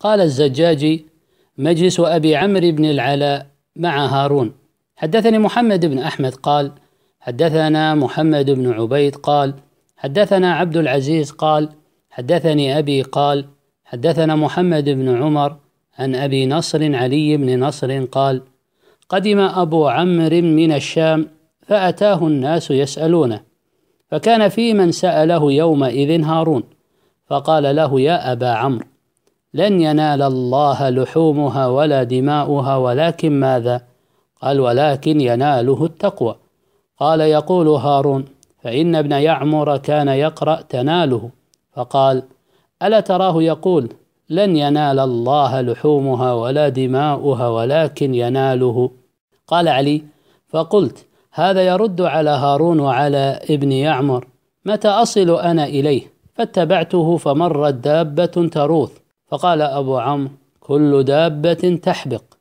قال الزجاجي مجلس أبي عمرو بن العلاء مع هارون حدثني محمد بن أحمد قال حدثنا محمد بن عبيد قال حدثنا عبد العزيز قال حدثني أبي قال حدثنا محمد بن عمر عن أبي نصر علي بن نصر قال قدم أبو عمرو من الشام فأتاه الناس يسألونه فكان في من سأله يومئذ هارون فقال له يا أبا عمرو لن ينال الله لحومها ولا دماؤها ولكن ماذا؟ قال ولكن يناله التقوى قال يقول هارون فإن ابن يعمر كان يقرأ تناله فقال ألا تراه يقول لن ينال الله لحومها ولا دماؤها ولكن يناله قال علي فقلت هذا يرد على هارون وعلى ابن يعمر متى أصل أنا إليه فاتبعته فمرت دابة تروث فقال أبو عمرو كل دابة تحبق